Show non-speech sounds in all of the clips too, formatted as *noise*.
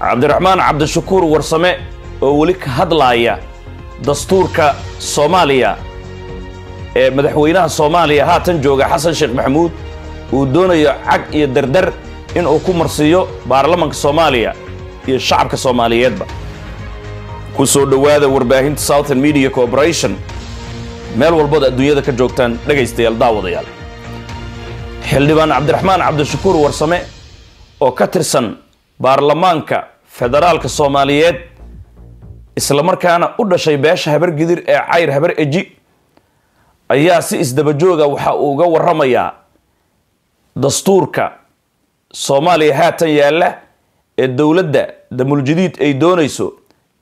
cabdiraxmaan cabdishakuur warsame oo weli ka hadlaaya dastuurka soomaaliya ee madaxweynaha soomaaliya haatan jooga xasan sheekh maxamuud uu doonayo cag iyo dardar inuu ku marsiiyo baarlamanka soomaaliya iyo shacabka soomaaliyeedba ku soo dhowaada warbaahinta southern media corporation meel walbood adduunyada ka joogtaan dhegaystayaal daawadayaal xildhibaan cabdiraxmaan cabdishakuur warsame oo ka tirsan baarlamaanka federaalka soomaaliyeed islamarkaana u dhashay beesha habargidir ee cayr habar eji ayaa si isdabajooga waxa uu uga waramayaa dastuurka soomaaliya haatan yaalla ee dowladda damuljadiid ay doonayso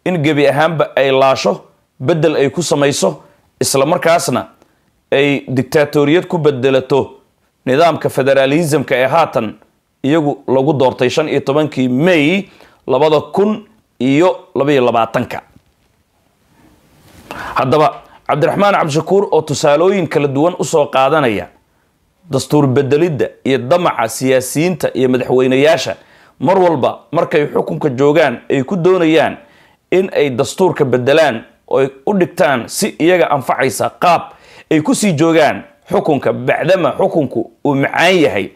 in gebi ahaanba ay laasho beddel ay ku samayso islamarkaasna ay dictaatoriyad ku bedelato nidaamka federaalismka ee haatan iyagu lagu doortay shan iyo tobankii may labada kun iyo labaiyo labaatanka haddaba cabdiraxmaan cabdishakuur oo tusaalooyin kala duwan usoo qaadanaya dastuur bedelidda iyo damaca siyaasiyiinta iyo madaxweynayaasha mar walba markay xukunka joogaan ay ku doonayaan in ay dastuurka bedelaan ooay u dhigtaan si iyaga anfacaysa qaab ay ku sii joogaan xukunka bacdama xukunku uu macaan yahay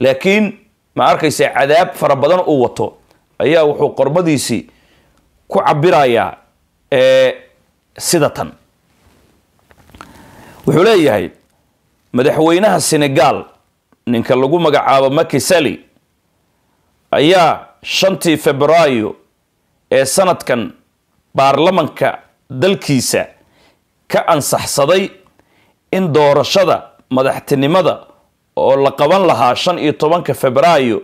laakiin ma arkaysa cadaab fara badan uu wato ayaa wuxuu qormadiisii ku cabirayaa sida tan wuxuu leeyahay madaxweynaha senegal ninka lagu magacaabo makisali ayaa shantii febraayo ee sanadkan baarlamanka dalkiisa ka ansaxsaday in doorashada madaxtinimada oo la qaban lahaa shan iyo tobanka febraayo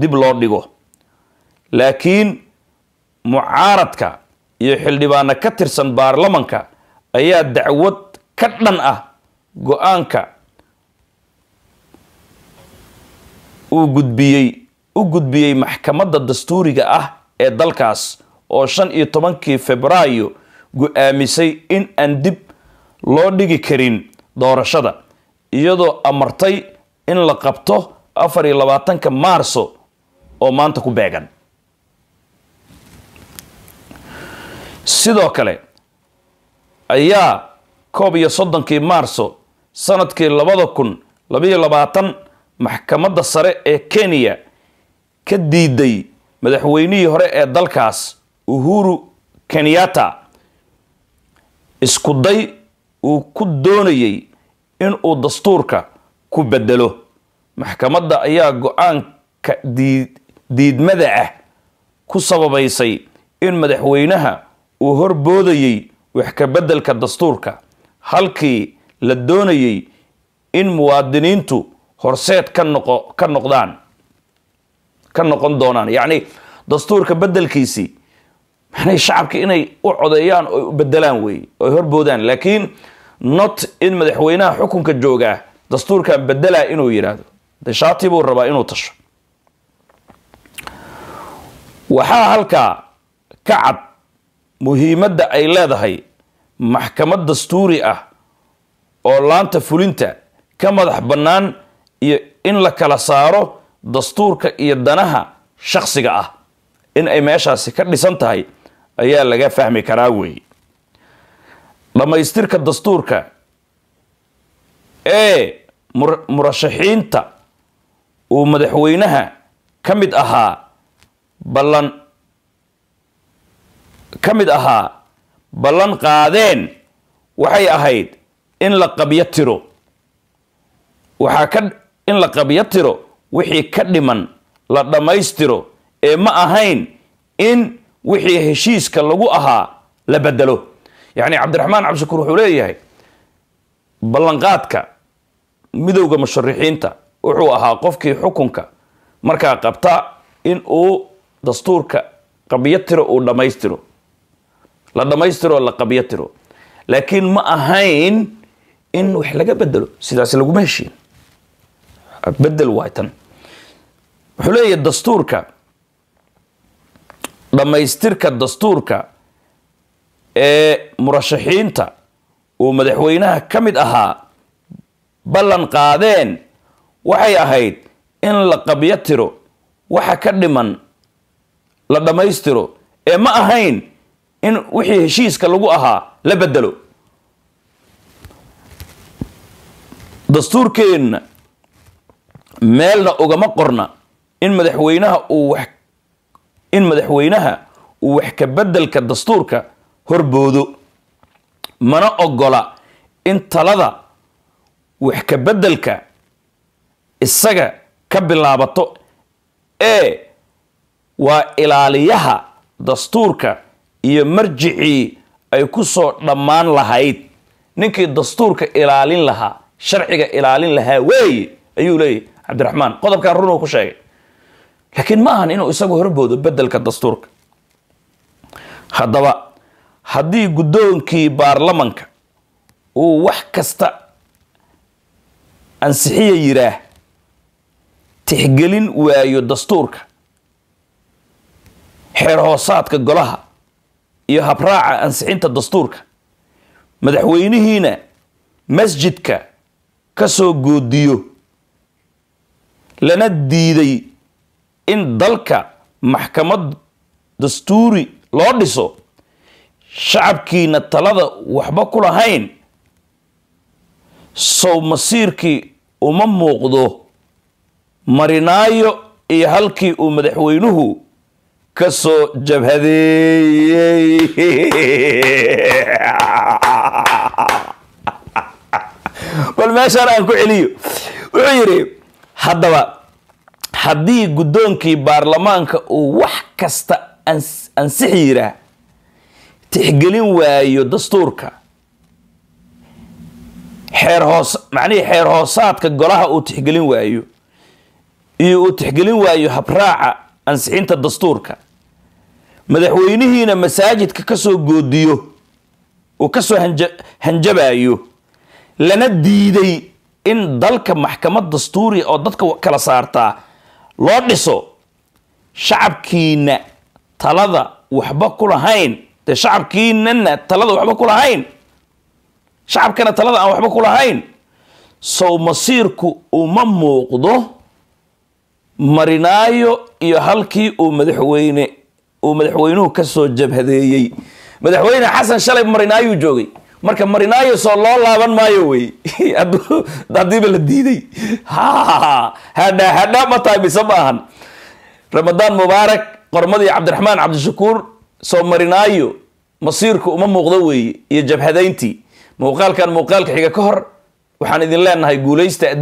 dib loo dhigo laakiin mucaaradka iyo xildhibaana ka tirsan baarlamanka ayaa dacwad ka dhan ah go-aanka uu gudbiyey u gudbiyey maxkamadda dastuuriga ah ee dalkaas oo shan iyo tobankii febraayo gu-aamisay in aan dib loo dhigi karin doorashada iyadoo amartay in la qabto afar iyo labaatanka maarso oo maanta ku beegan sidoo kale ayaa koob iyo soddonkii maarso sanadkii labada kun labaiyo labaatan maxkamadda sare ee kenya ka diiday madaxweynihii hore ee dalkaas uhuru kenyata isku day uu ku doonayey inuu dastuurka ku bedelo maxkamadda ayaa go-aanka diidmada ah ku sababaysay in madaxweynaha uu horboodayey wax ka beddelka dastuurka halkii la doonayey in muwaadiniintu horseed ka noqo ka noqdaan ka noqon doonaan yacni dastuurka beddelkiisii macnihii shacabka inay u codeeyaan oo bedelaan weeye oy horboodaan laakiin not in madaxweynaha xukunka joogaa dastuurkan bedelaa inuu yidhaahdo de shaati buu rabaa inuu tasho waxaa halkaa ka cad muhiimadda ay leedahay maxkamad dastuuri ah oo laanta fulinta ka madax bannaan iyo in la kala saaro dastuurka iyo danaha shakhsiga ah in ay meeshaasi ka dhisan tahay ayaa laga fahmi karaa weeye dhammaystirka dastuurka ee murashaxiinta uu madaxweynaha ka mid ahaa ballan ka mid ahaa ballan qaadeen waxay ahayd in la qabyo tiro waxaa ka in la qabyo tiro wixii ka dhiman la dhammaystiro ee ma ahayn in wixii heshiiska lagu ahaa la bedelo yacni cabdiraxmaan cabdishakuur wuxuu leeyahay ballanqaadka midowda musharixiinta wuxuu ahaa qofkii xukunka markaa qabta in uu dastuurka qabiyo tiro uu dhammaystiro la dhammaystiro la qabiyo tiro laakiin ma ahayn in wax laga bedelo sidaas laguma heshiin bedel waay tan wuxuu leeyahy dastuurka dhammaystirka dastuurka ee murashaxiinta uu madaxweynaha ka mid ahaa ballan qaadeen waxay ahayd in la qabyo tiro waxa ka dhiman la dhammaystiro ee ma ahayn in wixii heshiiska lagu ahaa la bedelo dastuurkeenna meelna ugama qorna in madaxweynaha uu wax in madaxweynaha uu wax ka beddelka dastuurka horboodo mana oggola in talada wax ka beddelka isaga ka bilaabato ee waa ilaaliyaha dastuurka iyo marjicii ay ku soo dhammaan lahayd ninkii dastuurka ilaalin lahaa sharciga ilaalin lahaa weeye ayuu leeyahy cabdiraxmaan qodobkan run uu ku sheegay laakiin ma ahan inuu isagu horboodo beddelka dastuurka haddaba haddii guddoonkii baarlamanka uu wax kasta ansixiya yiraah tixgelin waayo dastuurka xeer hoosaadka golaha iyo habraaca ansixinta dastuurka madaxweynihiina masjidka ka soo goodiyo lana diiday in dalka maxkamad dastuuri loo dhiso shacabkiina talada waxba ku lahayn sow masiirkii uma muuqdo marinaayo iyo halkii uu madaxweynuhu ka soo jabhadeeyey *laughs* bal meeshaan aan ku celiyo wuxuu yidhi haddaba haddii guddoonkii baarlamaanka uu wax kasta ansix yiraa tixgelin waayo dastuurka xeer hoos macnihii xeer hoosaadka golaha uu tixgelin waayo iyo uu tixgelin waayo habraaca ansixinta dastuurka madaxweynihiina masaajidka kasoo goodiyo uu kasoo hanjabayo lana diiday in dalka maxkamad dastuuriya oo dadka kala saartaa loo dhiso shacabkiina talada waxba ku lahayn dee shacabkiinana talada waxba ku lahayn shacabkana talada aan waxba kulahayn sow masiirku uma muuqdo marinaayo iyo halkii uu madaxweyne uu madaxweynuhu kasoo jabhadeeyey madaxweyne xasan shalay marinaayuu joogay marka marinaayo soo loo laaban maayo wey *laughs* haddiiba la diiday hadha hadha mataa mise ma ahan ramadaan mubaarak qormadii cabdiraxmaan cabdishakuur soo marinaayo masiirku uma muuqdo weeye iyo jabhadayntii muuqaalkan muuqaalka xiga ka hor waxaan idin leenahay guulaysta